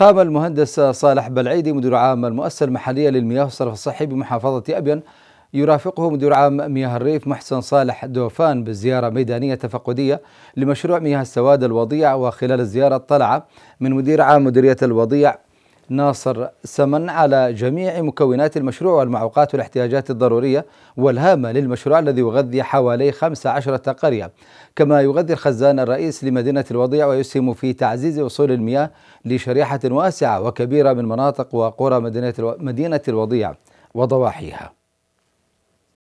قام المهندس صالح بلعيدي مدير عام المؤسسة المحلية للمياه والصرف الصحي بمحافظة أبين يرافقه مدير عام مياه الريف محسن صالح دوفان بزيارة ميدانية تفقدية لمشروع مياه السواد الوضيع وخلال الزيارة طلع من مدير عام مديرية الوضيع ناصر سمن على جميع مكونات المشروع والمعوقات والاحتياجات الضرورية والهامة للمشروع الذي يغذي حوالي 15 قرية كما يغذي الخزان الرئيس لمدينة الوضيع ويسهم في تعزيز وصول المياه لشريحة واسعة وكبيرة من مناطق وقرى مدينة الوضيع وضواحيها